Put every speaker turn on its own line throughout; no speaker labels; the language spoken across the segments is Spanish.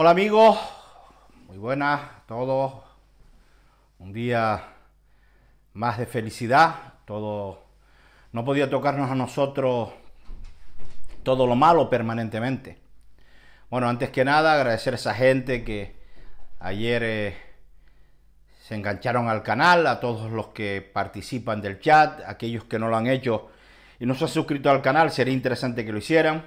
Hola amigos, muy buenas a todos. Un día más de felicidad. Todo no podía tocarnos a nosotros todo lo malo permanentemente. Bueno, antes que nada agradecer a esa gente que ayer eh, se engancharon al canal, a todos los que participan del chat, aquellos que no lo han hecho y no se han suscrito al canal, sería interesante que lo hicieran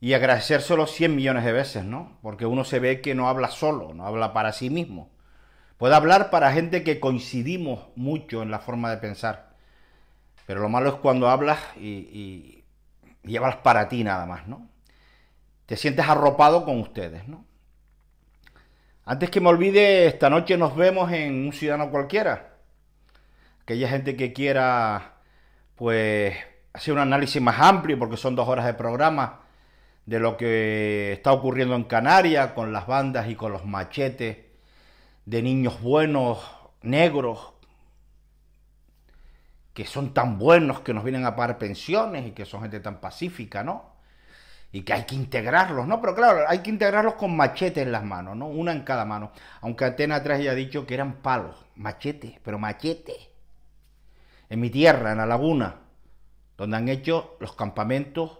y agradecérselo 100 millones de veces, ¿no? Porque uno se ve que no habla solo, no habla para sí mismo. Puede hablar para gente que coincidimos mucho en la forma de pensar. Pero lo malo es cuando hablas y, llevas para ti nada más, ¿no? Te sientes arropado con ustedes, ¿no? Antes que me olvide, esta noche nos vemos en un ciudadano cualquiera. Aquella gente que quiera, pues, hacer un análisis más amplio, porque son dos horas de programa de lo que está ocurriendo en Canarias con las bandas y con los machetes de niños buenos, negros, que son tan buenos que nos vienen a pagar pensiones y que son gente tan pacífica, ¿no? Y que hay que integrarlos, ¿no? Pero claro, hay que integrarlos con machetes en las manos, ¿no? Una en cada mano. Aunque Atena atrás ya ha dicho que eran palos, machetes, pero machetes. En mi tierra, en la laguna, donde han hecho los campamentos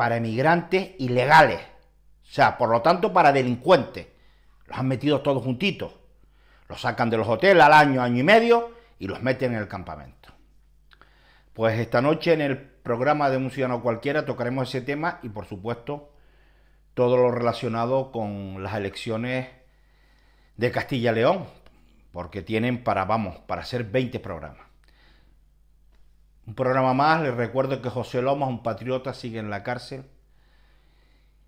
para emigrantes ilegales. O sea, por lo tanto, para delincuentes. Los han metido todos juntitos. Los sacan de los hoteles al año, año y medio y los meten en el campamento. Pues esta noche en el programa de Un Ciudadano Cualquiera tocaremos ese tema y, por supuesto, todo lo relacionado con las elecciones de Castilla y León, porque tienen para, vamos, para hacer 20 programas. Un programa más, les recuerdo que José Lomas, un patriota, sigue en la cárcel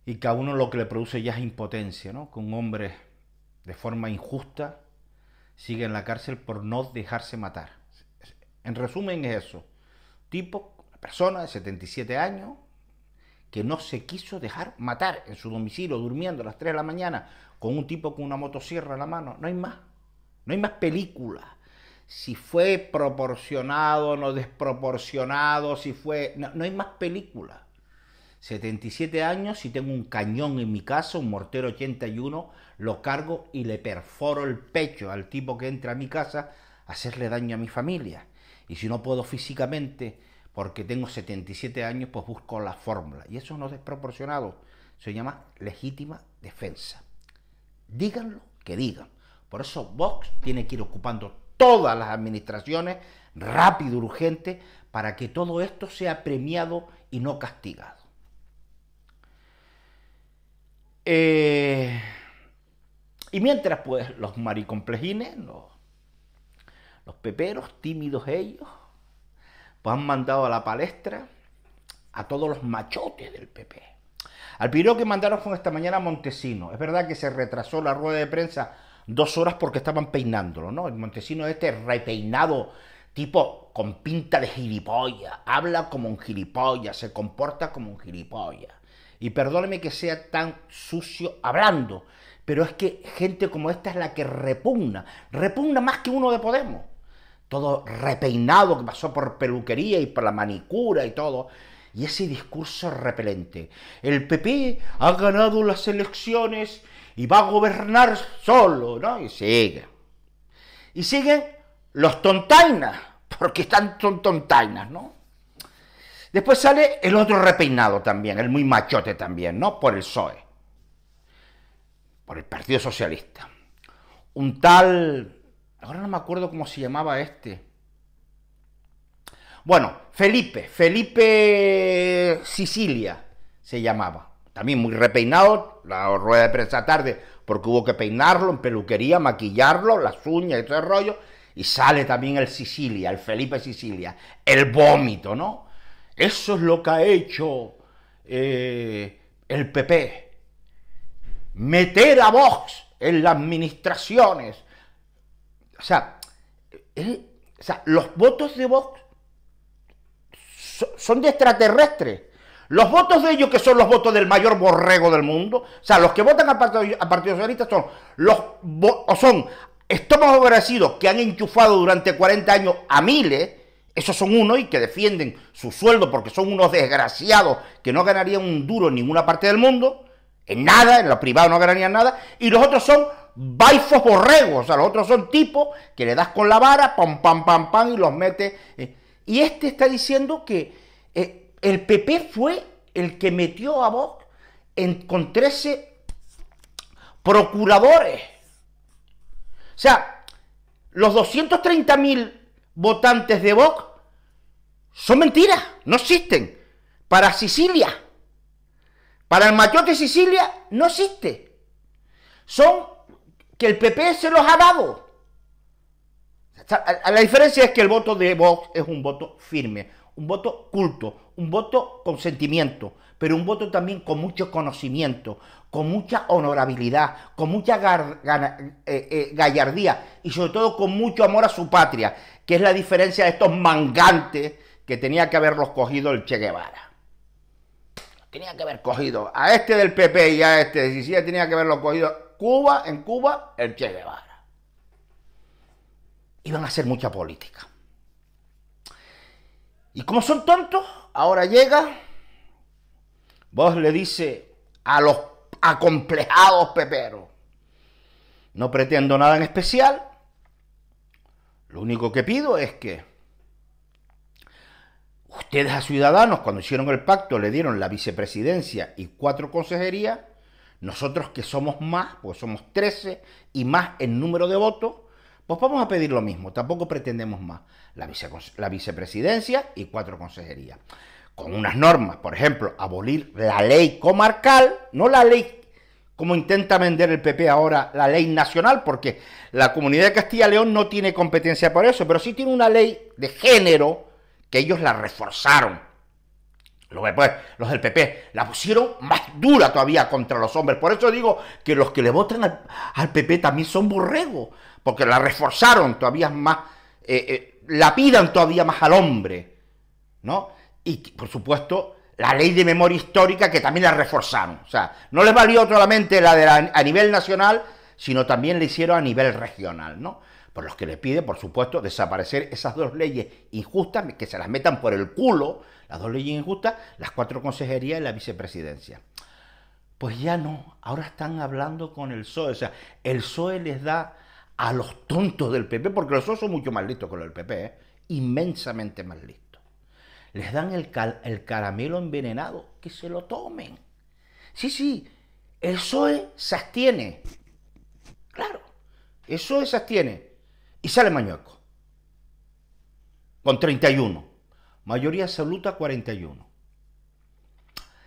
y que a uno lo que le produce ya es impotencia, ¿no? Que un hombre de forma injusta sigue en la cárcel por no dejarse matar. En resumen es eso. Tipo, persona de 77 años que no se quiso dejar matar en su domicilio durmiendo a las 3 de la mañana con un tipo con una motosierra en la mano. No hay más. No hay más películas si fue proporcionado, no desproporcionado, si fue... No, hay más película. 77 años si tengo un cañón en mi casa, un mortero 81, lo cargo y le perforo el pecho al tipo que entra a mi casa a hacerle daño a mi familia. Y si no puedo físicamente, porque tengo 77 años, pues busco la fórmula. Y eso no es desproporcionado. Se llama legítima defensa. Díganlo que digan. Por eso Vox tiene que ir ocupando todas las administraciones, rápido, urgente, para que todo esto sea premiado y no castigado. Eh, y mientras, pues, los maricomplejines, los, los peperos, tímidos ellos, pues han mandado a la palestra a todos los machotes del PP. Al piro que mandaron fue esta mañana Montesino. Es verdad que se retrasó la rueda de prensa dos horas porque estaban peinándolo, ¿no? El Montesino este repeinado, tipo con pinta de gilipollas, habla como un gilipollas, se comporta como un gilipollas. Y perdóneme que sea tan sucio hablando, pero es que gente como esta es la que repugna, repugna más que uno de Podemos. Todo repeinado que pasó por peluquería y por la manicura y todo y ese discurso repelente. El PP ha ganado las elecciones y va a gobernar solo, ¿no? Y sigue. Y siguen los tontainas, porque están tontainas, ¿no? Después sale el otro repeinado también, el muy machote también, ¿no? Por el PSOE, por el Partido Socialista. Un tal, ahora no me acuerdo cómo se llamaba este. Bueno, Felipe, Felipe Sicilia se llamaba también muy repeinado, la rueda de prensa tarde, porque hubo que peinarlo en peluquería, maquillarlo, las uñas y todo el rollo, y sale también el Sicilia, el Felipe Sicilia, el vómito, ¿no? Eso es lo que ha hecho eh, el PP. Meter a Vox en las administraciones. O sea, eh, o sea los votos de Vox son de extraterrestres los votos de ellos, que son los votos del mayor borrego del mundo, o sea, los que votan a Partido, Socialista son los son estómagos agradecidos que han enchufado durante 40 años a miles, esos son unos y que defienden su sueldo porque son unos desgraciados que no ganarían un duro en ninguna parte del mundo, en nada, en lo privado no ganarían nada, y los otros son baifos borregos, o sea, los otros son tipos que le das con la vara, pam, pam, pam, pam, y los metes. Eh. Y este está diciendo que. Eh, el PP fue el que metió a Vox en, con 13 procuradores. O sea, los 230.000 votantes de Vox son mentiras, no existen. Para Sicilia, para el de Sicilia, no existe. Son que el PP se los ha dado. la diferencia es que el voto de Vox es un voto firme, un voto culto, un voto con sentimiento, pero un voto también con mucho conocimiento, con mucha honorabilidad, con mucha eh, eh, gallardía y sobre todo con mucho amor a su patria, que es la diferencia de estos mangantes que tenía que haberlos cogido el Che Guevara. Tenía que haber cogido a este del PP y a este de Sicilia, tenía que haberlo cogido Cuba, en Cuba, el Che Guevara. Iban a hacer mucha política. Y como son tontos, ahora llega, vos le dice a los acomplejados peperos, no pretendo nada en especial, lo único que pido es que ustedes a Ciudadanos, cuando hicieron el pacto, le dieron la vicepresidencia y cuatro consejerías, nosotros que somos más, pues somos 13 y más en número de votos, pues vamos a pedir lo mismo, tampoco pretendemos más. La, vice, la vicepresidencia y cuatro consejerías. Con unas normas, por ejemplo, abolir la ley comarcal, no la ley como intenta vender el PP ahora, la ley nacional, porque la comunidad de Castilla León no tiene competencia por eso, pero sí tiene una ley de género que ellos la reforzaron los, pues, los del PP la pusieron más dura todavía contra los hombres. Por eso digo que los que le votan al, PP también son borregos, porque la reforzaron todavía más, eh, eh, la pidan todavía más al hombre, ¿no? Y por supuesto, la ley de memoria histórica que también la reforzaron. O sea, no les valió solamente la de la, a nivel nacional, sino también le hicieron a nivel regional, ¿no? Por los que le pide, por supuesto, desaparecer esas dos leyes injustas, que se las metan por el culo, las dos leyes injustas, las cuatro consejerías y la vicepresidencia. Pues ya no, ahora están hablando con el PSOE, o sea, el PSOE les da a los tontos del PP, porque los PSOE son mucho más listos que los del PP, ¿eh? inmensamente más listos les dan el, el, caramelo envenenado, que se lo tomen. Sí, sí, el PSOE se abstiene, Claro, eso esas tiene. Y sale Mañueco. Con 31. Mayoría absoluta 41.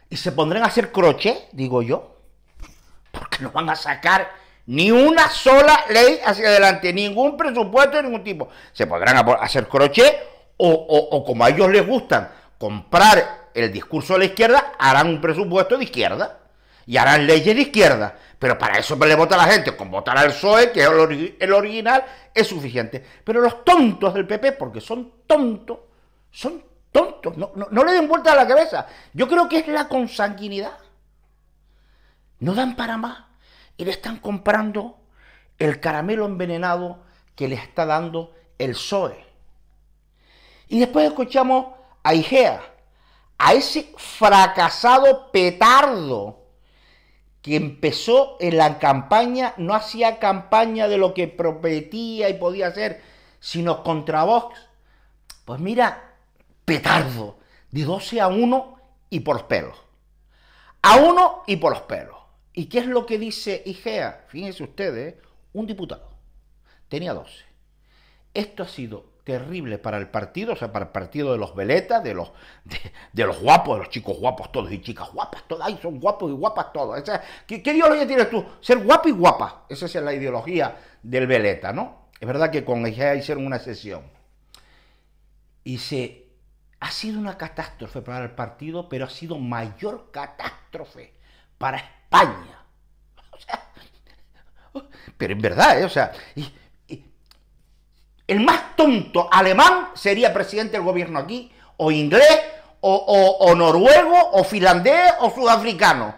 Y se pondrán a hacer crochet, digo yo. Porque no van a sacar ni una sola ley hacia adelante, ningún presupuesto de ningún tipo. Se podrán hacer crochet o, o como a ellos les gustan, comprar el discurso de la izquierda, harán un presupuesto de izquierda y harán leyes de izquierda. Pero para eso le vota la gente, con votar al PSOE, que es el, original, es suficiente. Pero los tontos del PP, porque son tontos, son tontos, no, no, le den vuelta a la cabeza. Yo creo que es la consanguinidad. No dan para más y le están comprando el caramelo envenenado que le está dando el PSOE. Y después escuchamos a IGEA, a ese fracasado petardo que empezó en la campaña, no hacía campaña de lo que prometía y podía hacer, sino contra Vox, pues mira, petardo, de 12 a 1 y por los pelos. A 1 y por los pelos. ¿Y qué es lo que dice IGEA? Fíjense ustedes, ¿eh? un diputado tenía 12. Esto ha sido terrible para el partido, o sea, para el partido de los veletas, de los, de, los guapos, de los chicos guapos todos y chicas guapas todas, ahí son guapos y guapas todos. ¿qué, ideología tienes tú? Ser guapo y guapa. Esa es la ideología del veleta, ¿no? Es verdad que con ella hicieron una sesión. Y se... Ha sido una catástrofe para el partido, pero ha sido mayor catástrofe para España. O sea, pero en verdad, ¿eh? o sea, el más tonto alemán sería presidente del gobierno aquí, o inglés, o, noruego, o finlandés, o sudafricano,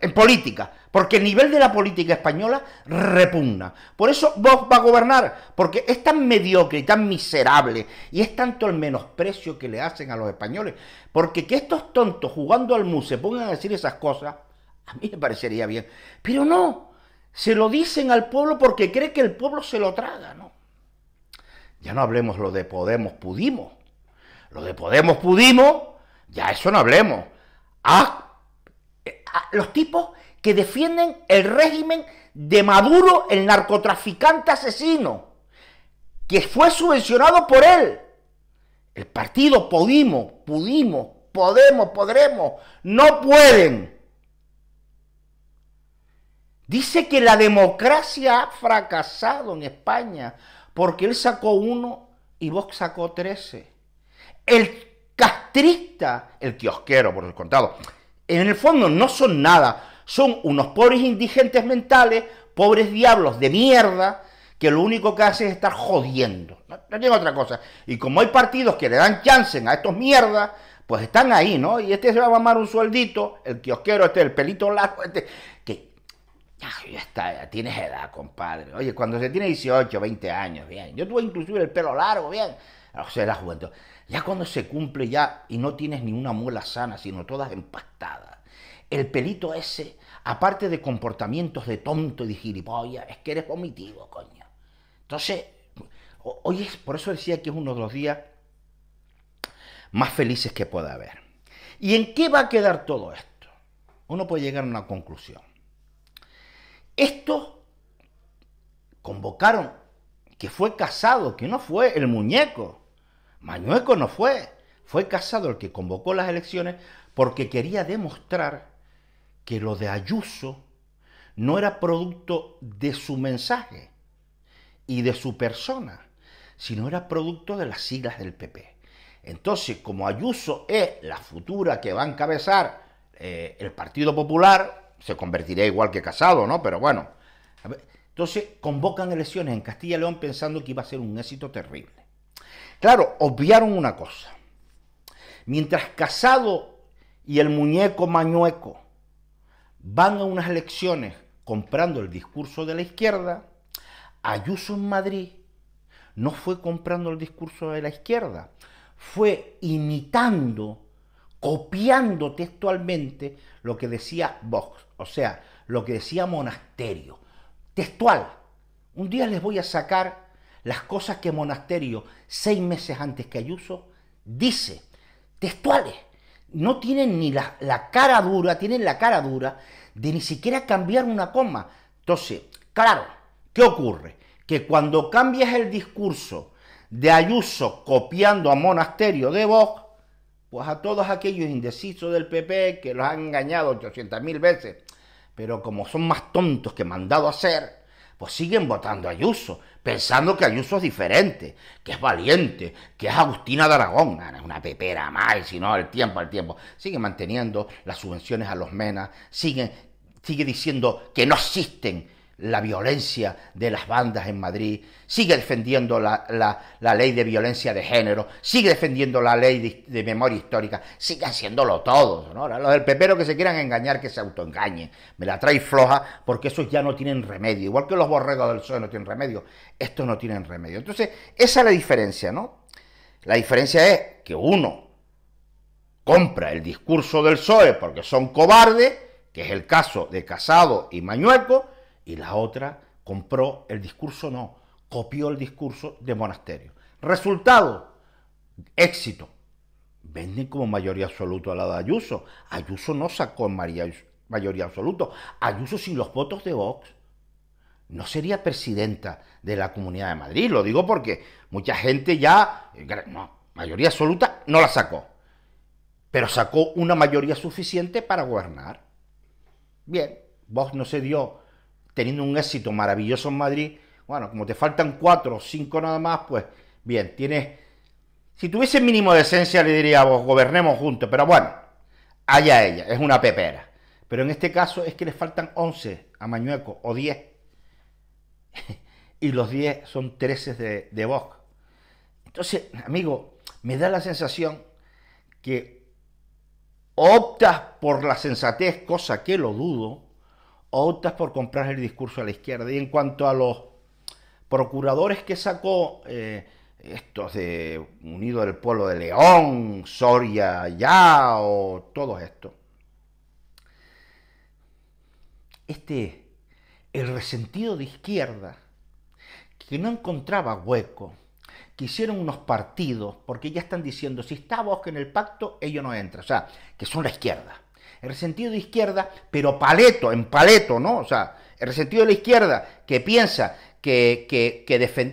en política. Porque el nivel de la política española repugna. Por eso vos va a gobernar, porque es tan mediocre y tan miserable, y es tanto el menosprecio que le hacen a los españoles. Porque que estos tontos jugando al mus se pongan a decir esas cosas, a mí me parecería bien. Pero no, se lo dicen al pueblo porque cree que el pueblo se lo traga, ¿no? Ya no hablemos lo de Podemos pudimos. Lo de Podemos pudimos, ya eso no hablemos. A, los tipos que defienden el régimen de Maduro, el narcotraficante asesino, que fue subvencionado por él. El partido pudimos pudimos, podemos, podremos, no pueden. Dice que la democracia ha fracasado en España porque él sacó uno y vos sacó trece. El castrista, el kiosquero, por el contado, en el fondo no son nada, son unos pobres indigentes mentales, pobres diablos de mierda, que lo único que hacen es estar jodiendo. No, tienen otra cosa. Y como hay partidos que le dan chance a estos mierdas, pues están ahí, ¿no? Y este se va a mamar un sueldito, el kiosquero, este, el pelito largo, este, ya está, tienes edad, compadre. Oye, cuando se tiene 18, 20 años, bien. Yo tuve inclusive el pelo largo, bien. O sea, la Ya cuando se cumple ya y no tienes ni una muela sana, sino todas empastadas. El pelito ese, aparte de comportamientos de tonto y de gilipollas, es que eres vomitivo, coño. Entonces, hoy por eso decía que es uno de los días más felices que pueda haber. ¿Y en qué va a quedar todo esto? Uno puede llegar a una conclusión esto convocaron que fue Casado, que no fue el muñeco. Mañueco no fue. Fue Casado el que convocó las elecciones porque quería demostrar que lo de Ayuso no era producto de su mensaje y de su persona, sino era producto de las siglas del PP. Entonces, como Ayuso es la futura que va a encabezar eh, el Partido Popular, se convertiría igual que Casado, ¿no? Pero bueno. Entonces convocan elecciones en Castilla y León pensando que iba a ser un éxito terrible. Claro, obviaron una cosa. Mientras Casado y el muñeco mañueco van a unas elecciones comprando el discurso de la izquierda, Ayuso en Madrid no fue comprando el discurso de la izquierda, fue imitando, copiando textualmente lo que decía Vox o sea, lo que decía Monasterio, textual. Un día les voy a sacar las cosas que Monasterio, seis meses antes que Ayuso, dice, textuales. No tienen ni la, cara dura, tienen la cara dura de ni siquiera cambiar una coma. Entonces, claro, ¿qué ocurre? Que cuando cambias el discurso de Ayuso copiando a Monasterio de Vox, pues a todos aquellos indecisos del PP que los han engañado 800.000 veces pero como son más tontos que mandado a ser, pues siguen votando a Ayuso, pensando que Ayuso es diferente, que es valiente, que es Agustina de Aragón, una pepera mal, si no, al tiempo, al tiempo. Sigue manteniendo las subvenciones a los menas, sigue, sigue diciendo que no existen la violencia de las bandas en Madrid, sigue defendiendo la, la, ley de violencia de género, sigue defendiendo la ley de, memoria histórica, sigue haciéndolo todo. ¿no? Los del pepero que se quieran engañar, que se autoengañen. Me la trae floja porque esos ya no tienen remedio. Igual que los borregos del PSOE no tienen remedio, estos no tienen remedio. Entonces, esa es la diferencia, ¿no? La diferencia es que uno compra el discurso del PSOE porque son cobardes, que es el caso de Casado y Mañueco, y la otra compró el discurso, no, copió el discurso de Monasterio. Resultado, éxito. Venden como mayoría absoluta al lado de Ayuso. Ayuso no sacó mayoría, mayoría absoluta. Ayuso sin los votos de Vox no sería presidenta de la Comunidad de Madrid. Lo digo porque mucha gente ya, eh, no, mayoría absoluta no la sacó. Pero sacó una mayoría suficiente para gobernar. Bien, Vox no se dio teniendo un éxito maravilloso en Madrid, bueno, como te faltan cuatro o cinco nada más, pues bien, tienes... Si tuviese mínimo de esencia le diría, vos gobernemos juntos, pero bueno, allá ella, es una pepera. Pero en este caso es que le faltan 11 a Mañueco o 10. y los 10 son 13 de, de Entonces, amigo, me da la sensación que optas por la sensatez, cosa que lo dudo, optas por comprar el discurso a la izquierda. Y en cuanto a los procuradores que sacó eh, estos de Unido del Pueblo de León, Soria, o todo esto. este, el resentido de izquierda, que no encontraba hueco, que hicieron unos partidos, porque ya están diciendo, si está Bosque en el pacto, ellos no entran, o sea, que son la izquierda el sentido de izquierda, pero paleto, en paleto, ¿no? O sea, el sentido de la izquierda que piensa que,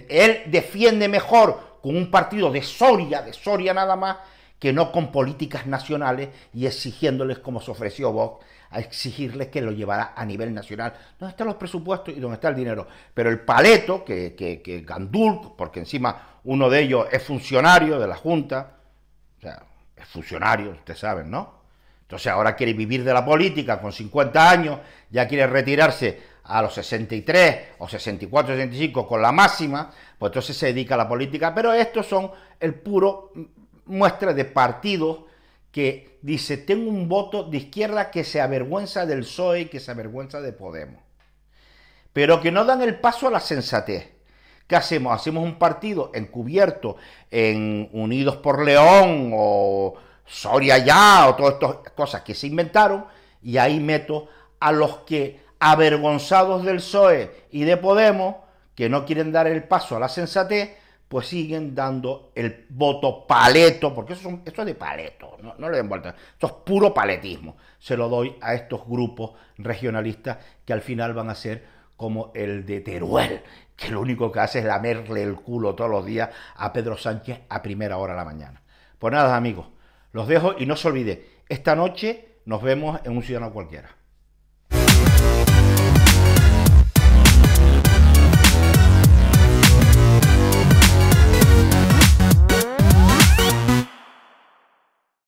él defiende mejor con un partido de Soria, de Soria nada más, que no con políticas nacionales y exigiéndoles, como se ofreció Vox, a exigirles que lo llevara a nivel nacional. ¿Dónde están los presupuestos y dónde está el dinero? Pero el paleto, que, que, que Gandul, porque encima uno de ellos es funcionario de la Junta, o sea, es funcionario, ustedes saben, ¿no? Entonces ahora quiere vivir de la política con 50 años, ya quiere retirarse a los 63 o 64, 65 con la máxima, pues entonces se dedica a la política, pero estos son el puro muestra de partidos que dice, tengo un voto de izquierda que se avergüenza del PSOE, que se avergüenza de Podemos, pero que no dan el paso a la sensatez. ¿Qué hacemos? Hacemos un partido encubierto en Unidos por León o Soria ya o todas estas cosas que se inventaron y ahí meto a los que avergonzados del PSOE y de Podemos, que no quieren dar el paso a la sensatez, pues siguen dando el voto paleto, porque eso, esto es de paleto, no, no, le den vuelta, esto es puro paletismo. Se lo doy a estos grupos regionalistas que al final van a ser como el de Teruel, que lo único que hace es lamerle el culo todos los días a Pedro Sánchez a primera hora de la mañana. Pues nada, amigos, los dejo y no se olvide, esta noche nos vemos en un ciudadano cualquiera.